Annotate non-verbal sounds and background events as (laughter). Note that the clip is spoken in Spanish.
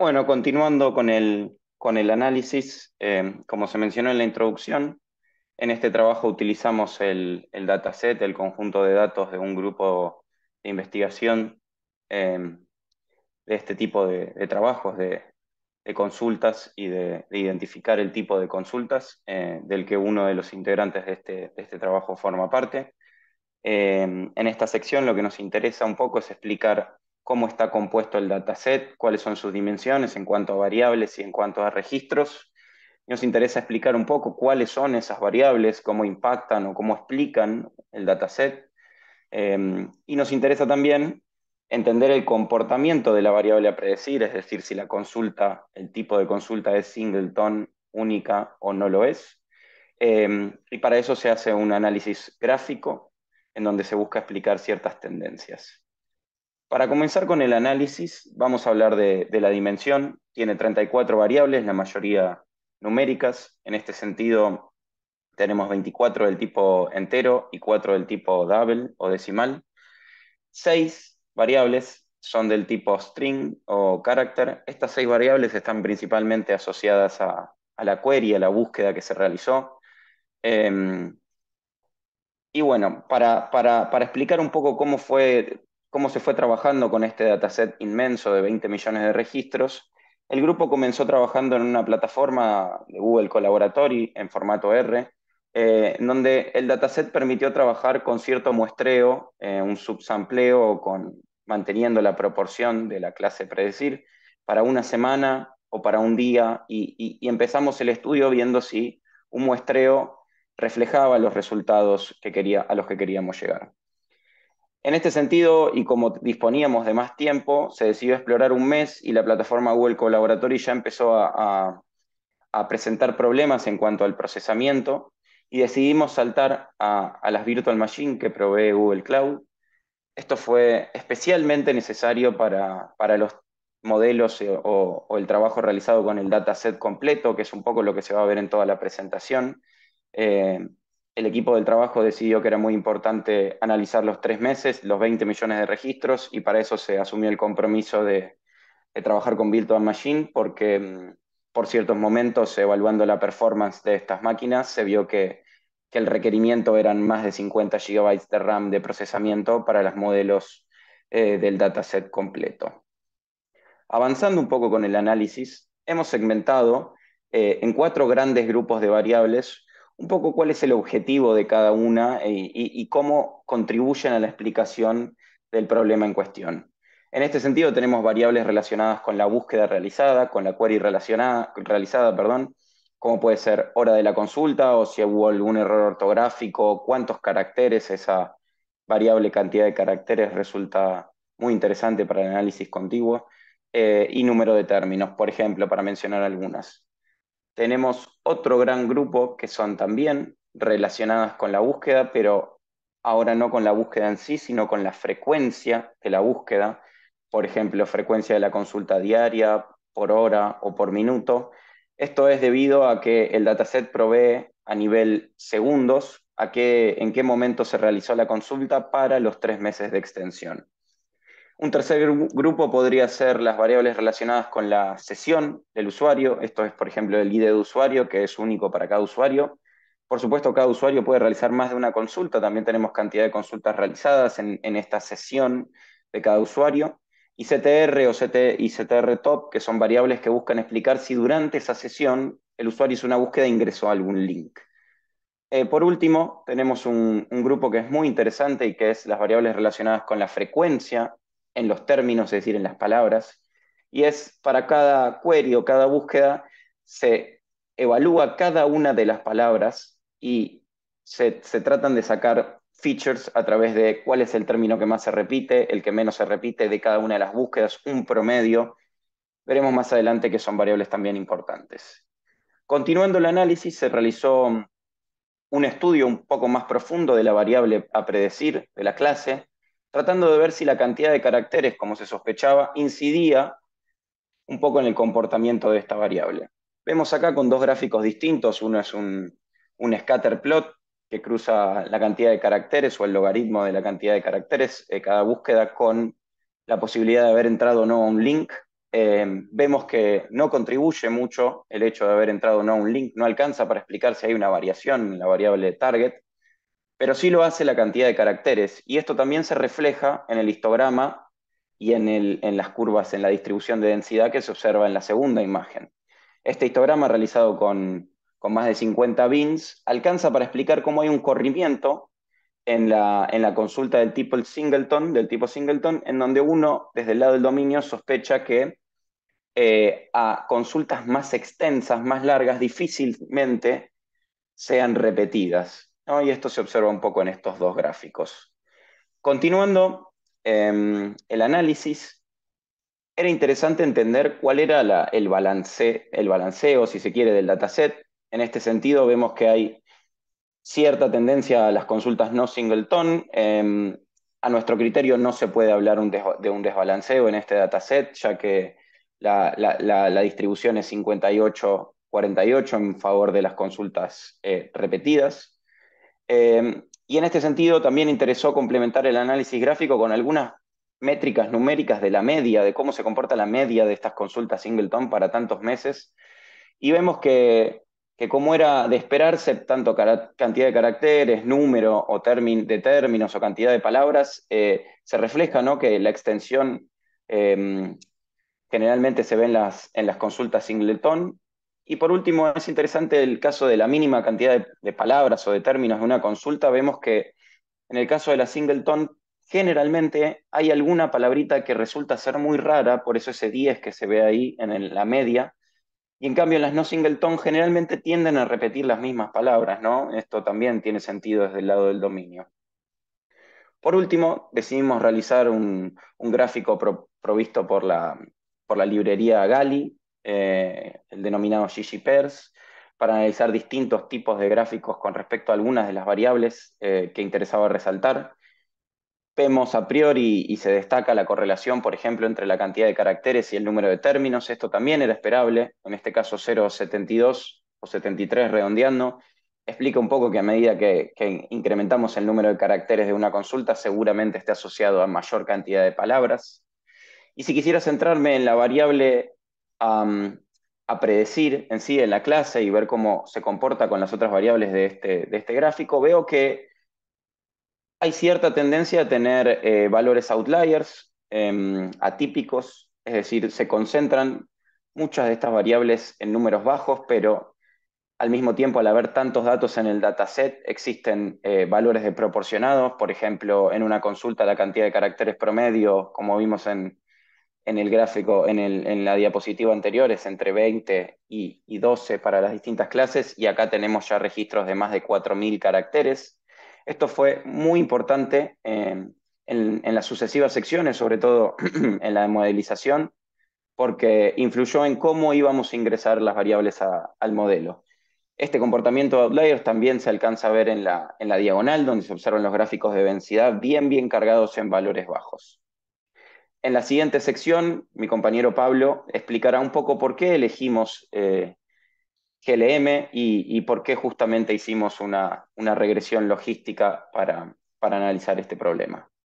Bueno, continuando con el, con el análisis, eh, como se mencionó en la introducción, en este trabajo utilizamos el, dataset, el conjunto de datos de un grupo de investigación eh, de este tipo de, trabajos, de, consultas y de, identificar el tipo de consultas eh, del que uno de los integrantes de este, este trabajo forma parte. en esta sección lo que nos interesa un poco es explicar cómo está compuesto el dataset, cuáles son sus dimensiones en cuanto a variables y en cuanto a registros. Nos interesa explicar un poco cuáles son esas variables, cómo impactan o cómo explican el dataset. Em, y nos interesa también entender el comportamiento de la variable a predecir, es decir, si la consulta, el tipo de consulta es singleton, única o no lo es. Em, y para eso se hace un análisis gráfico en donde se busca explicar ciertas tendencias. Para comenzar con el análisis, vamos a hablar de, la dimensión. Tiene 34 variables, la mayoría numéricas. En este sentido, tenemos 24 del tipo entero y 4 del tipo double o decimal. 6 variables son del tipo string o character. Estas seis variables están principalmente asociadas a, la query, a la búsqueda que se realizó. Em, y bueno, para, explicar un poco cómo fue cómo se fue trabajando con este dataset inmenso de 20 millones de registros, el grupo comenzó trabajando en una plataforma de Google Collaboratory en formato R, eh, donde el dataset permitió trabajar con cierto muestreo, eh, un subsampleo con, manteniendo la proporción de la clase predecir para una semana o para un día y, empezamos el estudio viendo si un muestreo reflejaba los resultados a los que queríamos llegar. En este sentido, y como disponíamos de más tiempo, se decidió explorar un mes y la plataforma Google Collaboratory ya empezó a, presentar problemas en cuanto al procesamiento y decidimos saltar a, las Virtual Machine que provee Google Cloud. Esto fue especialmente necesario para, los modelos eh, o, el trabajo realizado con el dataset completo, que es un poco lo que se va a ver en toda la presentación. Eh, el equipo del trabajo decidió que era muy importante analizar los tres meses, los 20 millones de registros, y para eso se asumió el compromiso de, trabajar con Virtual Machine, porque mm, por ciertos momentos, evaluando la performance de estas máquinas, se vio que, el requerimiento eran más de 50 GB de RAM de procesamiento para los modelos eh, del dataset completo. Avanzando un poco con el análisis, hemos segmentado eh, en cuatro grandes grupos de variables un poco cuál es el objetivo de cada una eh, y, cómo contribuyen a la explicación del problema en cuestión. En este sentido, tenemos variables relacionadas con la búsqueda realizada, con la query relacionada, realizada, perdón, como puede ser hora de la consulta o si hubo algún error ortográfico, cuántos caracteres, esa variable cantidad de caracteres resulta muy interesante para el análisis contiguo, eh, y número de términos, por ejemplo, para mencionar algunas. Tenemos otro gran grupo que son también relacionadas con la búsqueda, pero ahora no con la búsqueda en sí, sino con la frecuencia de la búsqueda. Por ejemplo, frecuencia de la consulta diaria, por hora o por minuto. Esto es debido a que el dataset provee a nivel segundos a qué, en qué momento se realizó la consulta para los tres meses de extensión. Un tercer grupo podría ser las variables relacionadas con la sesión del usuario. Esto es, por ejemplo, el ID de usuario, que es único para cada usuario. Por supuesto, cada usuario puede realizar más de una consulta. También tenemos cantidad de consultas realizadas en, esta sesión de cada usuario. Y CTR o y CTR top, que son variables que buscan explicar si durante esa sesión el usuario hizo una búsqueda e ingresó a algún link. Eh, por último, tenemos un, un grupo que es muy interesante y que es las variables relacionadas con la frecuencia en los términos, es decir, en las palabras, y es para cada query o cada búsqueda se evalúa cada una de las palabras y se, tratan de sacar features a través de cuál es el término que más se repite, el que menos se repite de cada una de las búsquedas, un promedio. Veremos más adelante que son variables también importantes. Continuando el análisis, se realizó un estudio un poco más profundo de la variable a predecir de la clase, tratando de ver si la cantidad de caracteres, como se sospechaba, incidía un poco en el comportamiento de esta variable. Vemos acá con dos gráficos distintos, uno es un, scatter plot que cruza la cantidad de caracteres o el logaritmo de la cantidad de caracteres de eh, cada búsqueda con la posibilidad de haber entrado o no a un link. Eh, vemos que no contribuye mucho el hecho de haber entrado o no a un link, no alcanza para explicar si hay una variación en la variable target, pero sí lo hace la cantidad de caracteres. Y esto también se refleja en el histograma y en, las curvas, en la distribución de densidad que se observa en la segunda imagen. Este histograma realizado con, más de 50 bins alcanza para explicar cómo hay un corrimiento en la, consulta del tipo Singleton, del tipo Singleton, en donde uno, desde el lado del dominio, sospecha que eh, a consultas más extensas, más largas, difícilmente sean repetidas. Y esto se observa un poco en estos dos gráficos. Continuando em, el análisis, era interesante entender cuál era el, balance, el balanceo, si se quiere, del dataset. En este sentido, vemos que hay cierta tendencia a las consultas no singleton. Em, a nuestro criterio no se puede hablar de un desbalanceo en este dataset, ya que la, distribución es 58-48 en favor de las consultas eh, repetidas. Eh, y en este sentido también interesó complementar el análisis gráfico con algunas métricas numéricas de la media, de cómo se comporta la media de estas consultas singleton para tantos meses. Y vemos que, que como era de esperarse, tanto cantidad de caracteres, número o de términos o cantidad de palabras, eh, se refleja ¿no? que la extensión em, generalmente se ve en las consultas singleton y por último, es interesante el caso de la mínima cantidad de, palabras o de términos de una consulta. Vemos que en el caso de la singleton, generalmente hay alguna palabrita que resulta ser muy rara, por eso ese 10 que se ve ahí en la media. Y en cambio, las no singleton generalmente tienden a repetir las mismas palabras, ¿no? Esto también tiene sentido desde el lado del dominio. Por último, decidimos realizar un, gráfico provisto por la, por la librería Gali, eh, el denominado ggpers, para analizar distintos tipos de gráficos con respecto a algunas de las variables eh, que interesaba resaltar. Vemos a priori y se destaca la correlación, por ejemplo, entre la cantidad de caracteres y el número de términos. Esto también era esperable, en este caso 0,72 o 73 redondeando. Explica un poco que a medida que, que incrementamos el número de caracteres de una consulta, seguramente esté asociado a mayor cantidad de palabras. Y si quisiera centrarme en la variable a, predecir en sí en la clase y ver cómo se comporta con las otras variables de este, de este gráfico, veo que hay cierta tendencia a tener eh, valores outliers, em, atípicos, es decir, se concentran muchas de estas variables en números bajos, pero al mismo tiempo, al haber tantos datos en el dataset, existen eh, valores desproporcionados. Por ejemplo, en una consulta, la cantidad de caracteres promedio, como vimos en, en el gráfico, en, la diapositiva anterior, es entre 20 y, 12 para las distintas clases y acá tenemos ya registros de más de 4.000 caracteres. Esto fue muy importante em, en, las sucesivas secciones, sobre todo (clears throat) en la de modelización, porque influyó en cómo íbamos a ingresar las variables al modelo. Este comportamiento de outliers también se alcanza a ver en la, en la diagonal, donde se observan los gráficos de densidad bien, bien cargados en valores bajos. En la siguiente sección, mi compañero Pablo explicará un poco por qué elegimos eh, GLM y, por qué justamente hicimos una, regresión logística para analizar este problema.